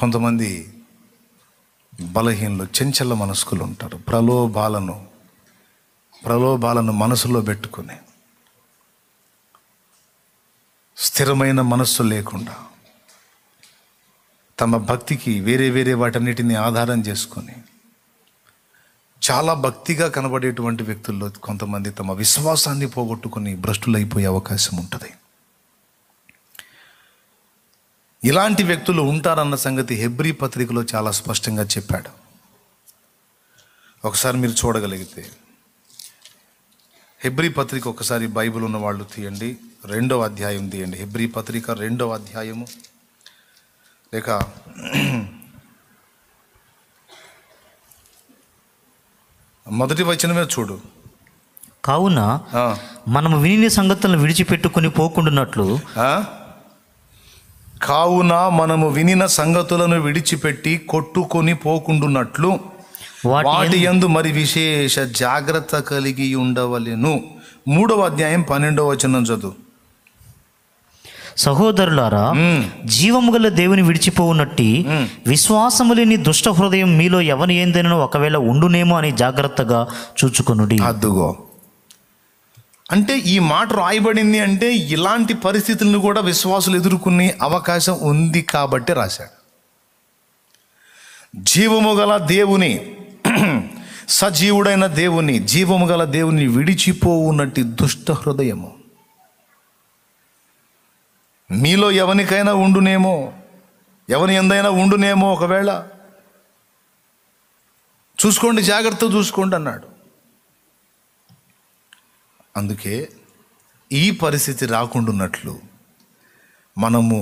కొంతమంది బలహీనలు చెంచల మనస్కులు ఉంటారు ప్రలోభాలను ప్రలోభాలను మనసులో పెట్టుకుని స్థిరమైన మనస్సు లేకుండా తమ భక్తికి వేరే వేరే వాటన్నిటిని ఆధారం చేసుకొని చాలా భక్తిగా కనబడేటువంటి వ్యక్తుల్లో కొంతమంది తమ విశ్వాసాన్ని పోగొట్టుకుని భ్రష్టులైపోయే అవకాశం ఉంటుంది ఇలాంటి వ్యక్తులు ఉంటారన్న సంగతి హెబ్రి పత్రికలో చాలా స్పష్టంగా చెప్పాడు ఒకసారి మీరు చూడగలిగితే హెబ్రి పత్రిక ఒకసారి బైబిల్ ఉన్న వాళ్ళు తీయండి రెండవ అధ్యాయం తీయండి హెబ్రి పత్రిక రెండవ అధ్యాయము లేక మొదటి వచనమే చూడు కావున మనం విని సంగతులను విడిచిపెట్టుకుని పోకుండాన్నట్లు కావున మనము వినిన సంగతులను విడిచిపెట్టి కొట్టుకొని పోకుండున్నట్లు వాటి ఎందు మరి విశేష జాగ్రత్త కలిగి ఉండవలెను మూడవ అధ్యాయం పన్నెండవ వచనం చదువు సహోదరులారా జీవము గల దేవుని విడిచిపోవునట్టి విశ్వాసము లేని దుష్ట హృదయం మీలో ఎవరి ఏందేనో ఒకవేళ ఉండునేమో అని జాగ్రత్తగా చూచుకొనుడి అద్దుగో అంటే ఈ మాట రాయబడింది అంటే ఇలాంటి పరిస్థితులను కూడా విశ్వాసులు ఎదుర్కొనే అవకాశం ఉంది కాబట్టి రాశాడు జీవము గల దేవుని సజీవుడైన దేవుని జీవము గల దేవుని విడిచిపోవున్నట్టు దుష్ట హృదయము మీలో ఎవరికైనా ఉండునేమో ఎవరి ఎందైనా ఉండునేమో ఒకవేళ చూసుకోండి జాగ్రత్త చూసుకోండి అన్నాడు అందుకే ఈ పరిస్థితి రాకుండాన్నట్లు మనము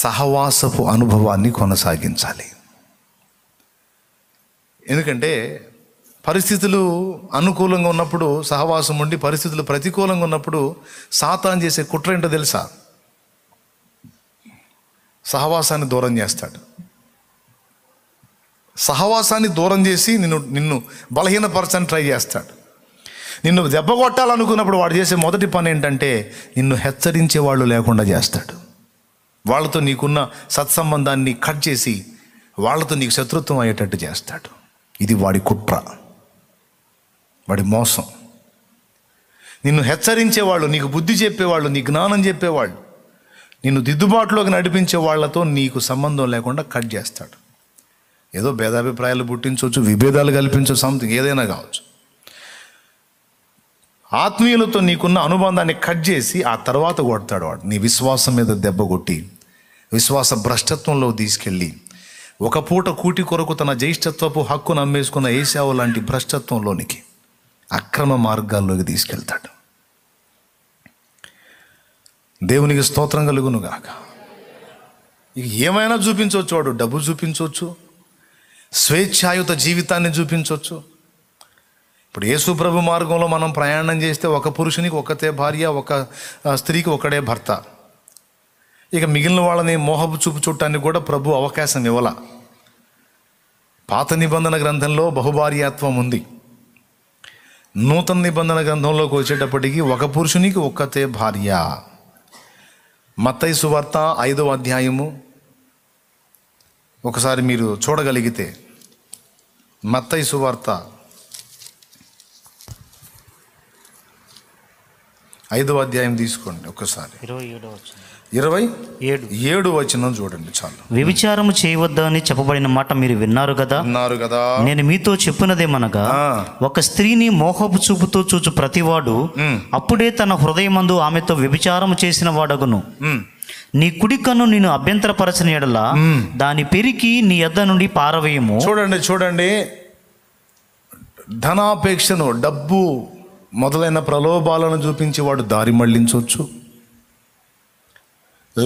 సహవాసపు అనుభవాన్ని కొనసాగించాలి ఎందుకంటే పరిస్థితులు అనుకూలంగా ఉన్నప్పుడు సహవాసం ఉండి పరిస్థితులు ప్రతికూలంగా ఉన్నప్పుడు సాతాన్ చేసే కుట్ర ఏంటో తెలుసా సహవాసాన్ని దూరం చేస్తాడు సహవాసాన్ని దూరం చేసి నిన్ను నిన్ను బలహీనపరచని ట్రై చేస్తాడు నిన్ను దెబ్బ కొట్టాలనుకున్నప్పుడు వాడు చేసే మొదటి పని ఏంటంటే నిన్ను హెచ్చరించే వాళ్ళు లేకుండా చేస్తాడు వాళ్ళతో నీకున్న సత్సంబంధాన్ని కట్ చేసి వాళ్ళతో నీకు శత్రుత్వం అయ్యేటట్టు చేస్తాడు ఇది వాడి కుట్ర వాడి మోసం నిన్ను హెచ్చరించేవాళ్ళు నీకు బుద్ధి చెప్పేవాళ్ళు నీ జ్ఞానం చెప్పేవాళ్ళు నిన్ను దిద్దుబాటులోకి నడిపించే వాళ్లతో నీకు సంబంధం లేకుండా కట్ చేస్తాడు ఏదో భేదాభిప్రాయాలు పుట్టించవచ్చు విభేదాలు కల్పించవచ్చు సంథింగ్ ఏదైనా కావచ్చు ఆత్మీయులతో నీకున్న అనుబంధాన్ని కట్ చేసి ఆ తర్వాత కొడతాడు వాడు నీ విశ్వాసం మీద దెబ్బ కొట్టి విశ్వాస భ్రష్టత్వంలో తీసుకెళ్ళి ఒక పూట కూటి కొరకు తన జ్యేష్ఠత్వపు హక్కును అమ్మేసుకున్న ఏసావు లాంటి భ్రష్టత్వంలోనికి అక్రమ మార్గాల్లోకి తీసుకెళ్తాడు దేవునికి స్తోత్రం కలుగునుగాక ఇక ఏమైనా చూపించవచ్చు వాడు డబ్బు చూపించవచ్చు స్వేచ్ఛాయుత జీవితాన్ని చూపించవచ్చు ఇప్పుడు యేసు ప్రభు మార్గంలో మనం ప్రయాణం చేస్తే ఒక పురుషునికి ఒకతే భార్య ఒక స్త్రీకి ఒకడే భర్త ఇక మిగిలిన వాళ్ళని మోహపు చూపు చూడటానికి కూడా ప్రభు అవకాశం ఇవ్వాల పాత నిబంధన గ్రంథంలో బహుభార్యాత్వం ఉంది నూతన నిబంధన గ్రంథంలోకి వచ్చేటప్పటికి ఒక పురుషునికి ఒక్కతే భార్య మత్తయి సువార్త ఐదో అధ్యాయము ఒకసారి మీరు చూడగలిగితే మత్తై సువార్త ఐదవ అధ్యాయం తీసుకోండి ఒకసారి ఇరవై ఏడు ఏడు వచ్చిన చూడండి చాలు వ్యభిచారము చేయవద్దు అని చెప్పబడిన మాట మీరు విన్నారు కదా విన్నారు కదా నేను మీతో చెప్పినదేమనగా ఒక స్త్రీని మోహపు చూపుతో చూచు ప్రతివాడు అప్పుడే తన హృదయమందు ఆమెతో వ్యభిచారము చేసిన వాడగును నీ కుడి కన్ను నేను అభ్యంతరపరచని ఎడలా దాని పెరిగి నీ ఎద్ద నుండి పారవేయము చూడండి చూడండి ధనాపేక్షను డబ్బు మొదలైన ప్రలోభాలను చూపించి వాడు దారి మళ్లించవచ్చు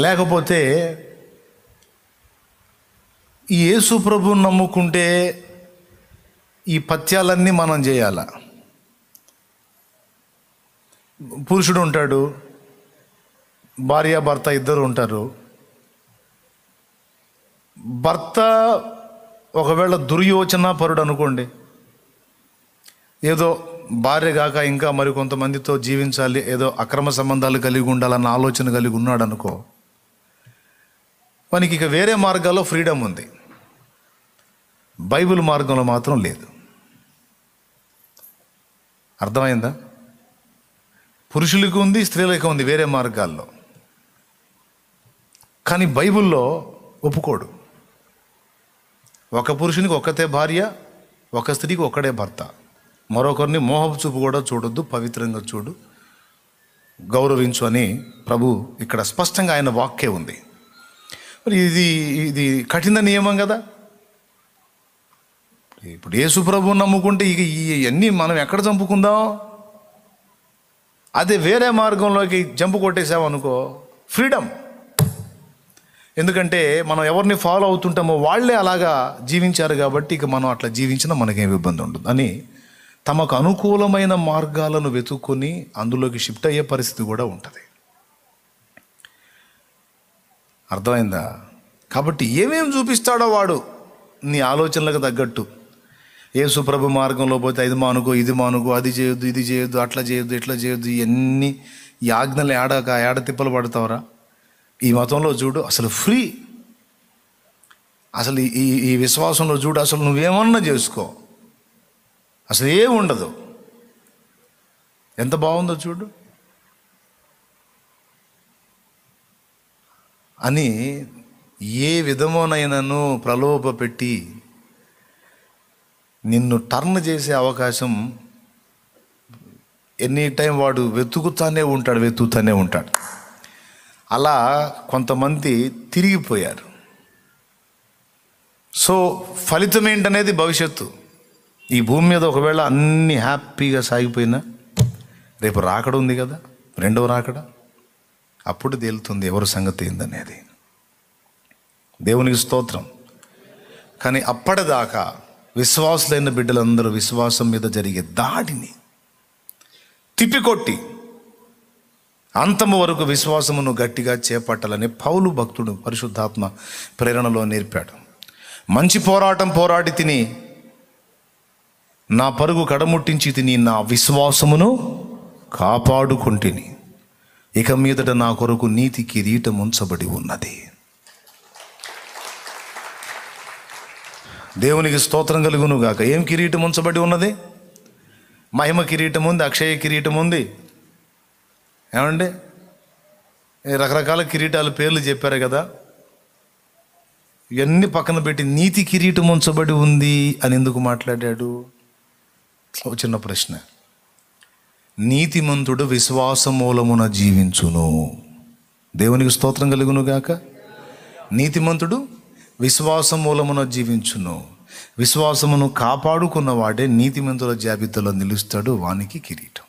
లేకపోతే యేసు ప్రభు నమ్ముకుంటే ఈ పత్యాలన్నీ మనం చేయాల పురుషుడు ఉంటాడు భార్య భర్త ఇద్దరు ఉంటారు భర్త ఒకవేళ దుర్యోచన పరుడు అనుకోండి ఏదో భార్య కాక ఇంకా మరి కొంతమందితో జీవించాలి ఏదో అక్రమ సంబంధాలు కలిగి ఉండాలన్న ఆలోచన కలిగి ఉన్నాడు అనుకో మనకి ఇక వేరే మార్గాల్లో ఫ్రీడమ్ ఉంది బైబిల్ మార్గంలో మాత్రం లేదు అర్థమైందా పురుషులకు ఉంది స్త్రీలకు ఉంది వేరే మార్గాల్లో కానీ బైబిల్లో ఒప్పుకోడు ఒక పురుషునికి ఒక్కతే భార్య ఒక స్త్రీకి ఒక్కడే భర్త మరొకరిని మోహపు చూపు కూడా చూడొద్దు పవిత్రంగా చూడు గౌరవించు అని ప్రభు ఇక్కడ స్పష్టంగా ఆయన వాక్యే ఉంది మరి ఇది ఇది కఠిన నియమం కదా ఇప్పుడు యేసు ప్రభు నమ్ముకుంటే ఇక ఇవన్నీ మనం ఎక్కడ చంపుకుందాం అదే వేరే మార్గంలోకి జంపు కొట్టేసామనుకో ఫ్రీడమ్ ఎందుకంటే మనం ఎవరిని ఫాలో అవుతుంటామో వాళ్ళే అలాగా జీవించారు కాబట్టి ఇక మనం అట్లా జీవించినా మనకేం ఇబ్బంది ఉండదు అని తమకు అనుకూలమైన మార్గాలను వెతుక్కొని అందులోకి షిఫ్ట్ అయ్యే పరిస్థితి కూడా ఉంటుంది అర్థమైందా కాబట్టి ఏమేం చూపిస్తాడో వాడు నీ ఆలోచనలకు తగ్గట్టు ఏ సుప్రభు మార్గంలో పోతే అది మానుకో ఇది మానుకో అది చేయొద్దు ఇది చేయొద్దు అట్లా చేయొద్దు ఇట్లా చేయొద్దు ఇవన్నీ యాజ్ఞలు ఏడక ఏడ తిప్పలు పడతావరా ఈ మతంలో చూడు అసలు ఫ్రీ అసలు ఈ ఈ విశ్వాసంలో చూడు అసలు నువ్వేమన్నా చేసుకో అసలు ఏమి ఉండదు ఎంత బాగుందో చూడు అని ఏ విధమునైనను ప్రలోభ పెట్టి నిన్ను టర్న్ చేసే అవకాశం ఎనీ టైం వాడు వెతుకుతానే ఉంటాడు వెతుకుతానే ఉంటాడు అలా కొంతమంది తిరిగిపోయారు సో ఫలితం ఏంటనేది భవిష్యత్తు ఈ భూమి మీద ఒకవేళ అన్ని హ్యాపీగా సాగిపోయినా రేపు రాకడ ఉంది కదా రెండవ రాకడ అప్పుడు తేలుతుంది ఎవరి సంగతి ఏందనేది దేవునికి స్తోత్రం కానీ అప్పటిదాకా విశ్వాసులైన బిడ్డలందరూ విశ్వాసం మీద జరిగే దాడిని తిప్పికొట్టి అంతము వరకు విశ్వాసమును గట్టిగా చేపట్టాలని పౌలు భక్తుడు పరిశుద్ధాత్మ ప్రేరణలో నేర్పాడు మంచి పోరాటం పోరాడి తిని నా పరుగు కడముట్టించి తిని నా విశ్వాసమును కాపాడుకుంటుని ఇక మీదట నా కొరకు నీతి కిరీటం ఉంచబడి ఉన్నది దేవునికి స్తోత్రం కలుగును గాక ఏం కిరీటం ఉంచబడి ఉన్నది మహిమ కిరీటం ఉంది అక్షయ కిరీటం ఉంది ఏమండి రకరకాల కిరీటాల పేర్లు చెప్పారు కదా ఇవన్నీ పక్కన పెట్టి నీతి కిరీటం ఉంచబడి ఉంది అని ఎందుకు మాట్లాడాడు ఒక చిన్న ప్రశ్న నీతిమంతుడు విశ్వాస మూలమున జీవించును దేవునికి స్తోత్రం కలుగును గాక నీతిమంతుడు విశ్వాస మూలమున జీవించును విశ్వాసమును కాపాడుకున్నవాడే నీతిమంతుల జాబితాలో నిలుస్తాడు వానికి కిరీటం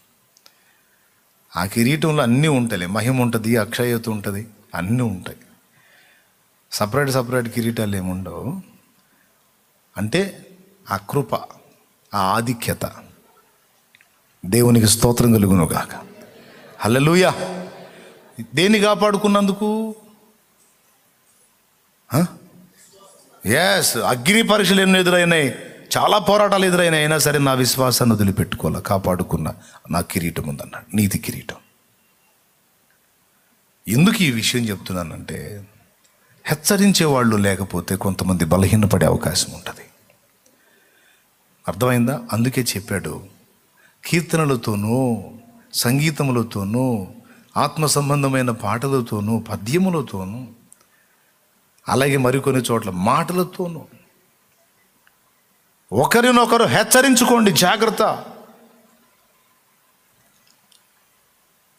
ఆ కిరీటంలో అన్నీ ఉంటాయి మహిమ ఉంటుంది అక్షయత ఉంటుంది అన్నీ ఉంటాయి సపరేట్ సపరేట్ కిరీటాలు ఏముండవు అంటే ఆ కృప ఆ ఆధిక్యత దేవునికి స్తోత్రం కలుగునుగాక హలలుయ దేన్ని కాపాడుకున్నందుకు ఎస్ అగ్ని పరీక్షలు ఎన్నో ఎదురైనాయి చాలా పోరాటాలు ఎదురైనాయి అయినా సరే నా విశ్వాసాన్ని వదిలిపెట్టుకోవాలి కాపాడుకున్న నా కిరీటం ఉందన్నాడు నీతి కిరీటం ఎందుకు ఈ విషయం చెప్తున్నానంటే హెచ్చరించే వాళ్ళు లేకపోతే కొంతమంది బలహీనపడే అవకాశం ఉంటుంది అర్థమైందా అందుకే చెప్పాడు కీర్తనలతోనూ సంగీతములతోనూ ఆత్మ సంబంధమైన పాటలతోనూ పద్యములతోనూ అలాగే మరికొన్ని చోట్ల మాటలతోనూ ఒకరినొకరు హెచ్చరించుకోండి జాగ్రత్త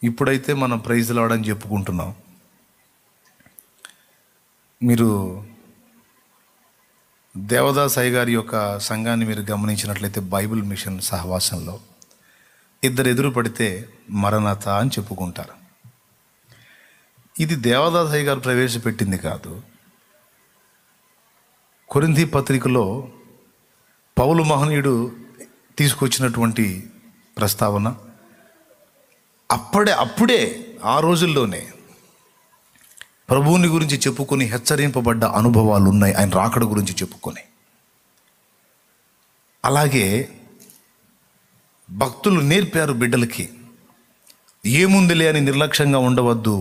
ఇప్పుడైతే మనం ప్రైజ్ అవడం చెప్పుకుంటున్నాం మీరు దేవదాస్ అయ్య గారి యొక్క సంఘాన్ని మీరు గమనించినట్లయితే బైబిల్ మిషన్ సహవాసంలో ఇద్దరు ఎదురు పడితే మరణత అని చెప్పుకుంటారు ఇది దేవదాస్ అయ్య గారు ప్రవేశపెట్టింది కాదు కొరింది పత్రికలో పౌలు మహనీయుడు తీసుకొచ్చినటువంటి ప్రస్తావన అప్పుడే అప్పుడే ఆ రోజుల్లోనే ప్రభువుని గురించి చెప్పుకొని హెచ్చరింపబడ్డ అనుభవాలు ఉన్నాయి ఆయన రాకడ గురించి చెప్పుకొని అలాగే భక్తులు నేర్పారు బిడ్డలకి ఏముందిలే అని నిర్లక్ష్యంగా ఉండవద్దు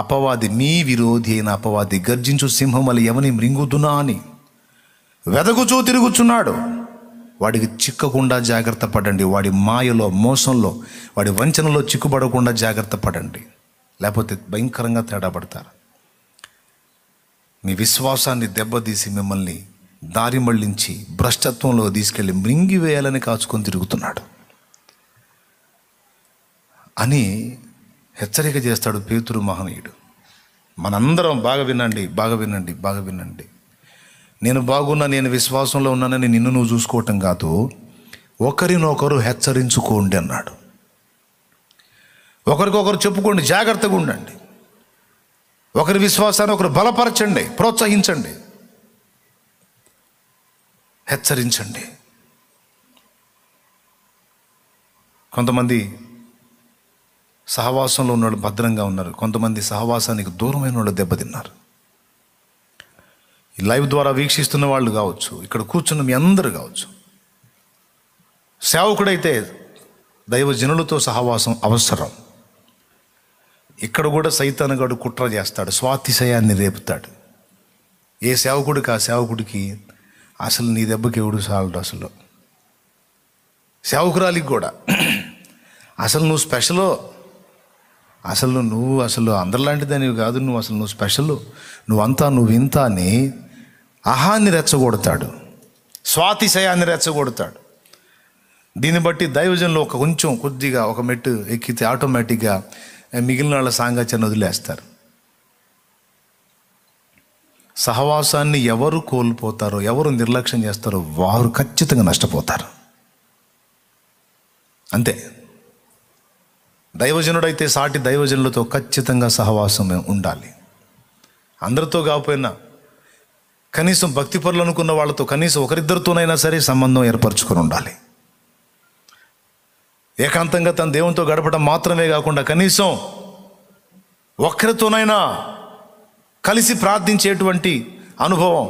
అపవాది మీ విరోధి అయిన అపవాది గర్జించు సింహమలు ఎవని మృంగుతున్నా అని వెదగుచూ తిరుగుచున్నాడు వాడికి చిక్కకుండా జాగ్రత్త పడండి వాడి మాయలో మోసంలో వాడి వంచనలో చిక్కుపడకుండా జాగ్రత్త పడండి లేకపోతే భయంకరంగా తేడా పడతారు మీ విశ్వాసాన్ని దెబ్బతీసి మిమ్మల్ని దారి మళ్లించి భ్రష్టత్వంలో తీసుకెళ్ళి వేయాలని కాచుకొని తిరుగుతున్నాడు అని హెచ్చరిక చేస్తాడు పేతురు మహనీయుడు మనందరం బాగా వినండి బాగా వినండి బాగా వినండి నేను బాగున్నా నేను విశ్వాసంలో ఉన్నానని నిన్ను నువ్వు చూసుకోవటం కాదు ఒకరినొకరు హెచ్చరించుకోండి అన్నాడు ఒకరికొకరు చెప్పుకోండి జాగ్రత్తగా ఉండండి ఒకరి విశ్వాసాన్ని ఒకరు బలపరచండి ప్రోత్సహించండి హెచ్చరించండి కొంతమంది సహవాసంలో ఉన్నవాళ్ళు భద్రంగా ఉన్నారు కొంతమంది సహవాసానికి దూరమైన వాళ్ళు దెబ్బతిన్నారు ఈ లైవ్ ద్వారా వీక్షిస్తున్న వాళ్ళు కావచ్చు ఇక్కడ కూర్చున్న మీ అందరూ కావచ్చు సేవకుడైతే దైవజనులతో సహవాసం అవసరం ఇక్కడ కూడా సైతానగాడు కుట్ర చేస్తాడు స్వాతిశయాన్ని రేపుతాడు ఏ సేవకుడికి ఆ సేవకుడికి అసలు నీ దెబ్బకి ఎవడు సాలడు అసలు సేవకురాలికి కూడా అసలు నువ్వు స్పెషలో అసలు నువ్వు అసలు అందరిలాంటిదానివి కాదు నువ్వు అసలు నువ్వు స్పెషల్ నువ్వంతా నువ్వు ఇంత అని అహాన్ని రెచ్చగొడతాడు స్వాతిశయాన్ని రెచ్చగొడతాడు దీన్ని బట్టి దైవజంలో ఒక కొంచెం కొద్దిగా ఒక మెట్టు ఎక్కితే ఆటోమేటిక్గా మిగిలిన వాళ్ళ సాంగత్యాన్ని వదిలేస్తారు సహవాసాన్ని ఎవరు కోల్పోతారో ఎవరు నిర్లక్ష్యం చేస్తారో వారు ఖచ్చితంగా నష్టపోతారు అంతే దైవజనుడైతే సాటి దైవజనులతో ఖచ్చితంగా సహవాసం ఉండాలి అందరితో కాకపోయినా కనీసం భక్తి పనులు అనుకున్న వాళ్ళతో కనీసం ఒకరిద్దరితోనైనా సరే సంబంధం ఏర్పరచుకొని ఉండాలి ఏకాంతంగా తన దేవునితో గడపడం మాత్రమే కాకుండా కనీసం ఒక్కరితోనైనా కలిసి ప్రార్థించేటువంటి అనుభవం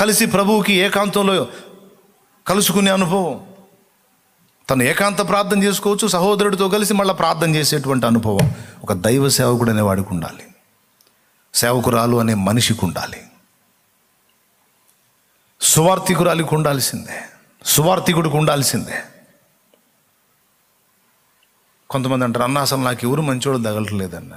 కలిసి ప్రభువుకి ఏకాంతంలో కలుసుకునే అనుభవం తను ఏకాంత ప్రార్థన చేసుకోవచ్చు సహోదరుడితో కలిసి మళ్ళీ ప్రార్థన చేసేటువంటి అనుభవం ఒక దైవ సేవకుడు అనే వాడికి ఉండాలి సేవకురాలు అనే మనిషికి ఉండాలి సువార్థికురాలికి ఉండాల్సిందే సువార్థికుడికి ఉండాల్సిందే కొంతమంది అంటారు అన్న అసలు నాకు ఎవరు మంచోళ్ళు తగలట్లేదన్న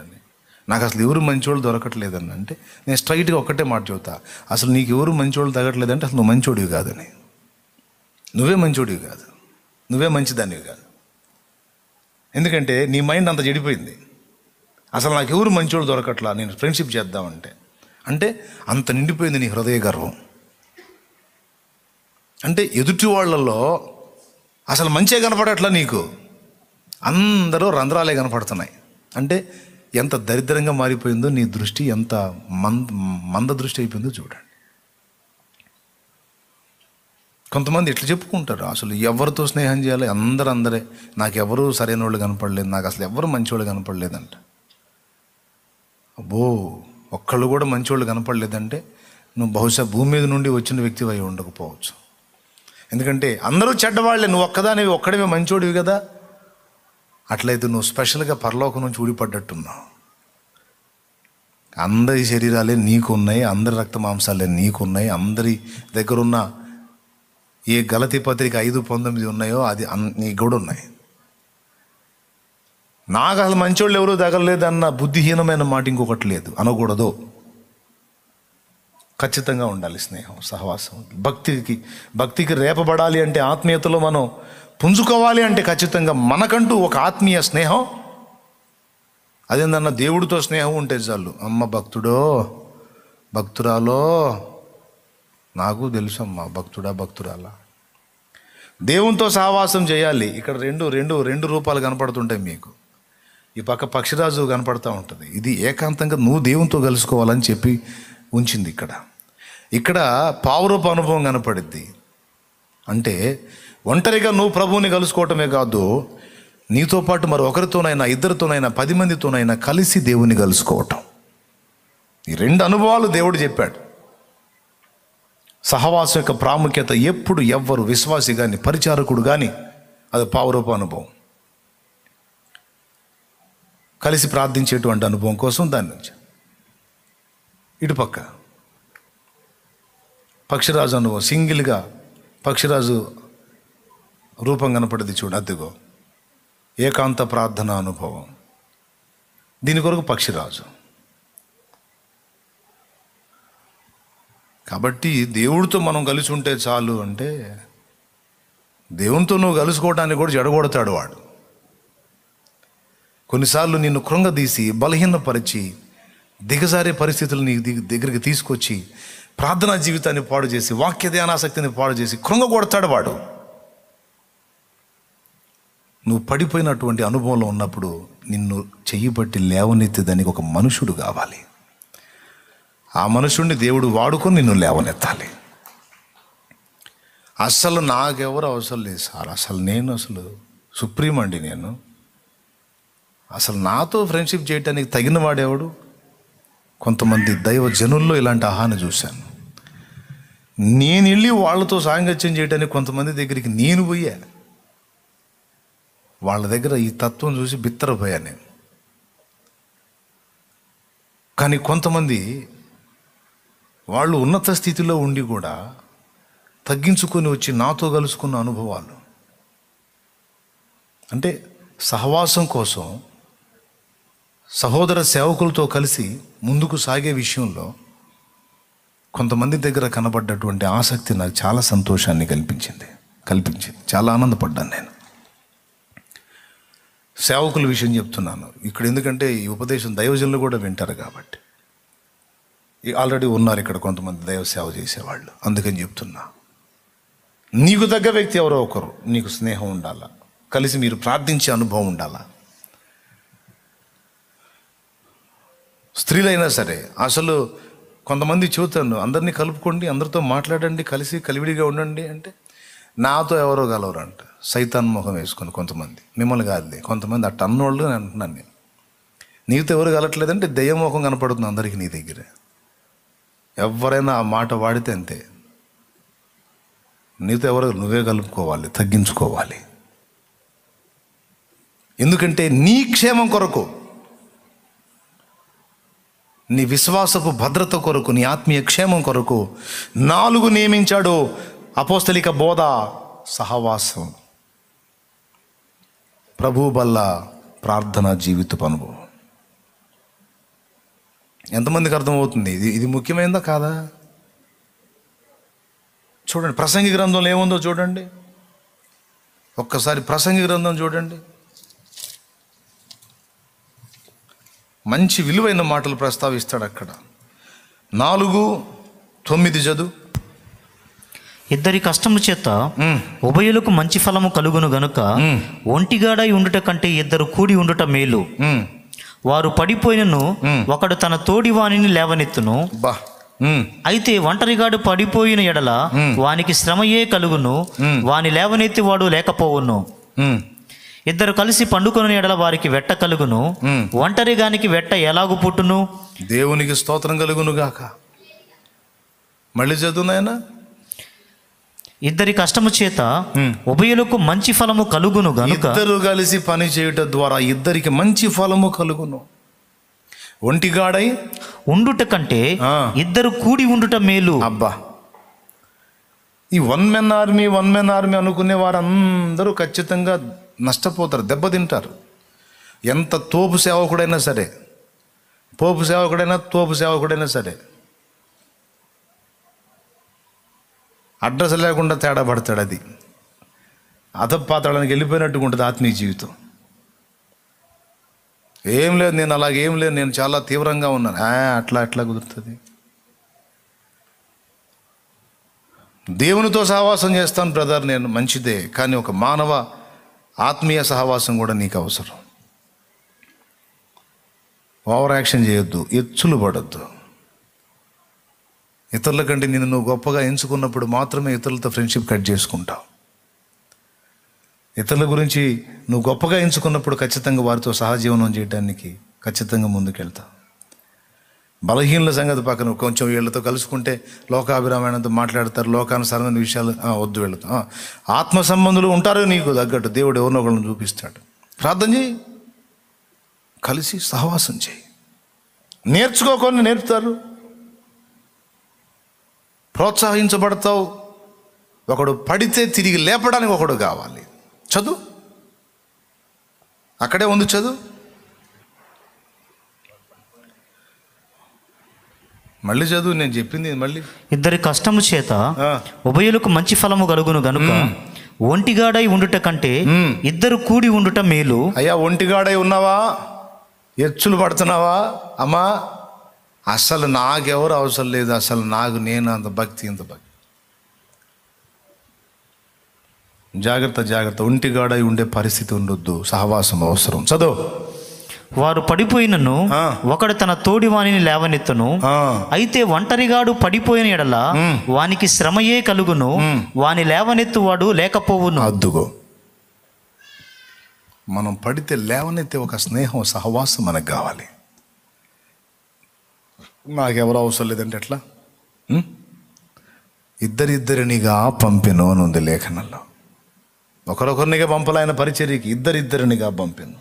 నాకు అసలు ఎవరు మంచోళ్ళు దొరకట్లేదన్న అంటే నేను స్ట్రైట్గా ఒక్కటే మాట చెబుతా అసలు నీకు ఎవరు మంచోళ్ళు తగట్లేదంటే అసలు నువ్వు మంచోడివి కాదని నువ్వే మంచోడివి కాదు నువ్వే మంచిదానివి కాదు ఎందుకంటే నీ మైండ్ అంత చెడిపోయింది అసలు నాకు ఎవరు మంచోడు దొరకట్లా నేను ఫ్రెండ్షిప్ చేద్దామంటే అంటే అంత నిండిపోయింది నీ హృదయ గర్వం అంటే ఎదుటి వాళ్ళలో అసలు మంచే కనపడట్లా నీకు అందరూ రంధ్రాలే కనపడుతున్నాయి అంటే ఎంత దరిద్రంగా మారిపోయిందో నీ దృష్టి ఎంత మంద మంద దృష్టి అయిపోయిందో చూడండి కొంతమంది ఇట్లా చెప్పుకుంటారు అసలు ఎవరితో స్నేహం చేయాలి అందరూ అందరే నాకెవరూ సరైన వాళ్ళు కనపడలేదు నాకు అసలు ఎవరు మంచివాళ్ళు కనపడలేదంట అబ్బో ఒక్కళ్ళు కూడా మంచివాళ్ళు కనపడలేదంటే నువ్వు బహుశా భూమి మీద నుండి వచ్చిన వ్యక్తివై ఉండకపోవచ్చు ఎందుకంటే అందరూ చెడ్డవాళ్లే నువ్వు ఒక్కదానివి ఒక్కడివే మంచోడివి కదా అట్లయితే నువ్వు స్పెషల్గా పరలోకం నుంచి ఊడిపడ్డట్టున్నావు అందరి శరీరాలే నీకున్నాయి అందరి రక్త మాంసాలే నీకున్నాయి అందరి దగ్గర ఉన్న ఏ గలతి పత్రిక ఐదు పంతొమ్మిది ఉన్నాయో అది నీ కూడా ఉన్నాయి నాకు అసలు మంచోళ్ళు ఎవరూ తగలలేదన్న బుద్ధిహీనమైన మాట ఇంకొకటి లేదు అనకూడదు ఖచ్చితంగా ఉండాలి స్నేహం సహవాసం భక్తికి భక్తికి రేపబడాలి అంటే ఆత్మీయతలో మనం పుంజుకోవాలి అంటే ఖచ్చితంగా మనకంటూ ఒక ఆత్మీయ స్నేహం అదేందన్న దేవుడితో స్నేహం ఉంటే చాలు అమ్మ భక్తుడో భక్తురాలో నాకు తెలుసు అమ్మ భక్తుడా భక్తురాలా దేవునితో సహవాసం చేయాలి ఇక్కడ రెండు రెండు రెండు రూపాలు కనపడుతుంటాయి మీకు ఈ పక్క పక్షిరాజు కనపడుతూ ఉంటుంది ఇది ఏకాంతంగా నువ్వు దేవునితో కలుసుకోవాలని చెప్పి ఉంచింది ఇక్కడ ఇక్కడ పావురూప అనుభవం కనపడిద్ది అంటే ఒంటరిగా నువ్వు ప్రభువుని కలుసుకోవటమే కాదు నీతో పాటు మరి ఒకరితోనైనా ఇద్దరితోనైనా పది మందితోనైనా కలిసి దేవుని కలుసుకోవటం ఈ రెండు అనుభవాలు దేవుడు చెప్పాడు సహవాసం యొక్క ప్రాముఖ్యత ఎప్పుడు ఎవ్వరు విశ్వాసి కానీ పరిచారకుడు కానీ అది పావురూప అనుభవం కలిసి ప్రార్థించేటువంటి అనుభవం కోసం దాని నుంచి ఇటుపక్క పక్షిరాజు అనుభవం సింగిల్గా పక్షిరాజు రూపం కనపడింది చూడు అదిగో ఏకాంత ప్రార్థన అనుభవం దీని కొరకు పక్షిరాజు కాబట్టి దేవుడితో మనం కలిసి ఉంటే చాలు అంటే దేవునితో నువ్వు కలుసుకోవడానికి కూడా జడగొడతాడు వాడు కొన్నిసార్లు నిన్ను కృంగదీసి బలహీనపరిచి దిగజారే పరిస్థితులు నీ దగ్గరికి తీసుకొచ్చి ప్రార్థనా జీవితాన్ని పాడు చేసి వాక్య ధ్యానాసక్తిని పాడు చేసి కృంగ కొడతాడు వాడు నువ్వు పడిపోయినటువంటి అనుభవంలో ఉన్నప్పుడు నిన్ను చెయ్యి పట్టి లేవనెత్తేదానికి ఒక మనుషుడు కావాలి ఆ మనుషుడిని దేవుడు వాడుకొని నిన్ను లేవనెత్తాలి అసలు నాకెవరు అవసరం లేదు సార్ అసలు నేను అసలు సుప్రీం అండి నేను అసలు నాతో ఫ్రెండ్షిప్ చేయడానికి తగిన వాడేవాడు కొంతమంది దైవ జనుల్లో ఇలాంటి ఆహాన్ని చూశాను నేను వెళ్ళి వాళ్ళతో సాంగత్యం చేయడానికి కొంతమంది దగ్గరికి నేను పోయాను వాళ్ళ దగ్గర ఈ తత్వం చూసి బిత్తరపోయా నేను కానీ కొంతమంది వాళ్ళు ఉన్నత స్థితిలో ఉండి కూడా తగ్గించుకొని వచ్చి నాతో కలుసుకున్న అనుభవాలు అంటే సహవాసం కోసం సహోదర సేవకులతో కలిసి ముందుకు సాగే విషయంలో కొంతమంది దగ్గర కనబడ్డటువంటి ఆసక్తి నాకు చాలా సంతోషాన్ని కల్పించింది కల్పించింది చాలా ఆనందపడ్డాను నేను సేవకుల విషయం చెప్తున్నాను ఇక్కడ ఎందుకంటే ఈ ఉపదేశం దైవజనులు కూడా వింటారు కాబట్టి ఆల్రెడీ ఉన్నారు ఇక్కడ కొంతమంది దైవ సేవ చేసేవాళ్ళు అందుకని చెప్తున్నా నీకు తగ్గ వ్యక్తి ఎవరో ఒకరు నీకు స్నేహం ఉండాలా కలిసి మీరు ప్రార్థించే అనుభవం ఉండాలా స్త్రీలైనా సరే అసలు కొంతమంది చూతాను అందరినీ కలుపుకోండి అందరితో మాట్లాడండి కలిసి కలివిడిగా ఉండండి అంటే నాతో ఎవరో గలవరు అంట సైతాన్ మొహం వేసుకుని కొంతమంది మిమ్మల్ని కాదులే కొంతమంది అట్ట అన్నోళ్ళు అని అంటున్నాను నేను నీతో ఎవరు కలట్లేదంటే దయ్యమోహం కనపడుతుంది అందరికీ నీ దగ్గర ఎవరైనా ఆ మాట వాడితే అంతే నీతో ఎవరు నువ్వే కలుపుకోవాలి తగ్గించుకోవాలి ఎందుకంటే నీ క్షేమం కొరకు నీ విశ్వాసపు భద్రత కొరకు నీ ఆత్మీయ క్షేమం కొరకు నాలుగు నియమించాడు అపోస్తలిక బోధ సహవాసం ప్రభు బల్ల ప్రార్థన జీవితపు అనుభవం ఎంతమందికి అర్థమవుతుంది ఇది ఇది ముఖ్యమైనదా కాదా చూడండి ప్రసంగి గ్రంథంలో ఏముందో చూడండి ఒక్కసారి ప్రసంగి గ్రంథం చూడండి మంచి విలువైన మాటలు ప్రస్తావిస్తాడు అక్కడ నాలుగు తొమ్మిది చదువు ఇద్దరి కష్టము చేత ఉభయులకు మంచి ఫలము కలుగును గనుక ఒంటిగాడై ఉండుట కంటే ఇద్దరు కూడి ఉండుట మేలు వారు పడిపోయినను ఒకడు తన తోడి వాణిని లేవనెత్తును అయితే ఒంటరిగాడు పడిపోయిన ఎడల వానికి శ్రమయే కలుగును వాని లేవనెత్తి వాడు లేకపోవును ఇద్దరు కలిసి పండుకొని ఎడల వారికి వెట్ట కలుగును ఒంటరిగానికి వెట్ట ఎలాగు పుట్టును దేవునికి స్తోత్రం కలుగును గాక మళ్ళీ చదువునాయనా ఇద్దరి కష్టము చేత ఉభయులకు మంచి ఫలము కలుగును గనుక ఇద్దరు కలిసి పని చేయటం ద్వారా ఇద్దరికి మంచి ఫలము కలుగును ఒంటిగాడై ఉండుట కంటే ఇద్దరు కూడి ఉండుట మేలు అబ్బా ఈ one men army one men army అనుకునే వారందరూ ఖచ్చితంగా నష్టపోతారు దెబ్బతింటారు ఎంత తోపు సేవకుడైనా సరే పోపు సేవకుడైనా తోపు సేవకుడైనా సరే అడ్రస్ లేకుండా తేడా పడతాడు అది అధపాతాళానికి వెళ్ళిపోయినట్టుగా ఉంటుంది ఆత్మీయ జీవితం ఏం లేదు నేను అలాగేం లేదు నేను చాలా తీవ్రంగా ఉన్నాను అట్లా అట్లా కుదురుతుంది దేవునితో సహవాసం చేస్తాను బ్రదర్ నేను మంచిదే కానీ ఒక మానవ ఆత్మీయ సహవాసం కూడా నీకు అవసరం ఓవర్ యాక్షన్ చేయొద్దు ఎచ్చులు పడద్దు ఇతరుల కంటే నిన్ను నువ్వు గొప్పగా ఎంచుకున్నప్పుడు మాత్రమే ఇతరులతో ఫ్రెండ్షిప్ కట్ చేసుకుంటావు ఇతరుల గురించి నువ్వు గొప్పగా ఎంచుకున్నప్పుడు ఖచ్చితంగా వారితో సహజీవనం చేయడానికి ఖచ్చితంగా ముందుకెళ్తావు బలహీనుల సంగతి పక్కన కొంచెం వీళ్ళతో కలుసుకుంటే లోకాభిరామాయణంతో మాట్లాడతారు లోకానుసారమైన విషయాలు వద్దు వెళుతాం ఆత్మ సంబంధులు ఉంటారు నీకు తగ్గట్టు దేవుడు ఎవరినో ఒకళ్ళని చూపిస్తాడు ప్రార్థన చేయి కలిసి సహవాసం చేయి నేర్చుకోకుండా నేర్పుతారు ప్రోత్సహించబడతావు ఒకడు పడితే తిరిగి లేపడానికి ఒకడు కావాలి చదువు అక్కడే ఉంది చదువు మళ్ళీ చదువు నేను చెప్పింది మళ్ళీ ఇద్దరి కష్టము చేత ఉభయులకు మంచి ఫలము కలుగును గనుక ఒంటిగాడై ఉండుట కంటే ఇద్దరు కూడి ఉండుట మేలు అయ్యా ఒంటిగాడై ఉన్నావా ఎచ్చులు పడుతున్నావా అమ్మా అసలు నాకెవరు అవసరం లేదు అసలు నాకు నేను అంత భక్తి ఇంత భక్తి జాగ్రత్త జాగ్రత్త ఒంటిగాడై ఉండే పరిస్థితి ఉండొద్దు సహవాసం అవసరం చదువు వారు పడిపోయినను ఒకడు తన తోడి వాణిని లేవనెత్తును అయితే ఒంటరిగాడు పడిపోయిన ఎడల వానికి శ్రమయే కలుగును వాని లేవనెత్తువాడు లేకపోవును అద్దుగో మనం పడితే లేవనెత్తే ఒక స్నేహం సహవాసం మనకు కావాలి నాకెవరో అవసరం లేదంటే ఎట్లా ఇద్దరిద్దరినిగా పంపిను అని ఉంది లేఖనంలో ఒకరొకరినిగా పంపలాయన పరిచర్యకి ఇద్దరిద్దరినిగా పంపిను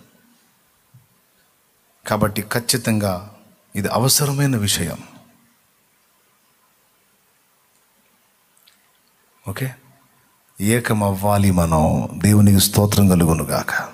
కాబట్టి ఖచ్చితంగా ఇది అవసరమైన విషయం ఓకే ఏకమవ్వాలి మనం దేవునికి స్తోత్రం కలుగునుగాక